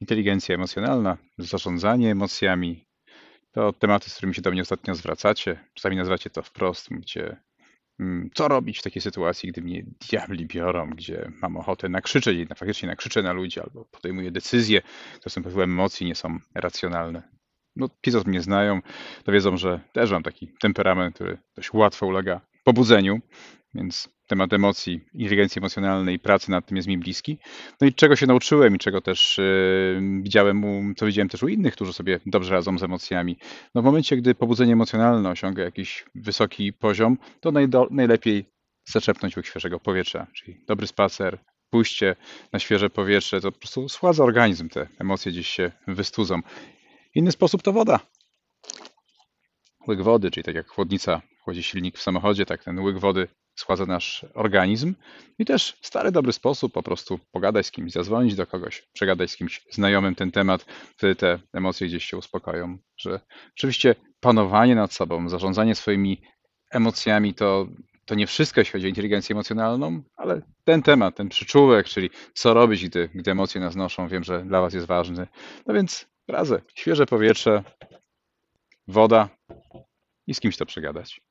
inteligencja emocjonalna, zarządzanie emocjami. To tematy, z którymi się do mnie ostatnio zwracacie. Czasami nazywacie to wprost, mówicie, mm, co robić w takiej sytuacji, gdy mnie diabli biorą, gdzie mam ochotę nakrzyczeć i faktycznie nakrzyczę na ludzi albo podejmuję decyzje, które są wpływem emocji, nie są racjonalne. No, ci, co mnie znają, to wiedzą, że też mam taki temperament, który dość łatwo ulega pobudzeniu, więc temat emocji, inteligencji emocjonalnej, pracy nad tym jest mi bliski. No i czego się nauczyłem i czego też e, widziałem, co widziałem też u innych, którzy sobie dobrze radzą z emocjami. No w momencie, gdy pobudzenie emocjonalne osiąga jakiś wysoki poziom, to najlepiej zaczepnąć łyk świeżego powietrza, czyli dobry spacer, pójście na świeże powietrze, to po prostu schładza organizm, te emocje gdzieś się wystudzą. Inny sposób to woda. Łyk wody, czyli tak jak chłodnica chłodzi silnik w samochodzie, tak ten łyk wody schładza nasz organizm. I też stary, dobry sposób, po prostu pogadać z kimś, zadzwonić do kogoś, przegadać z kimś znajomym ten temat, wtedy te emocje gdzieś się uspokoją. Że oczywiście panowanie nad sobą, zarządzanie swoimi emocjami to to nie wszystko, jeśli chodzi o inteligencję emocjonalną, ale ten temat, ten przyczółek, czyli co robić, gdy, gdy emocje nas noszą, wiem, że dla Was jest ważny. No więc razem, świeże powietrze, woda i z kimś to przegadać.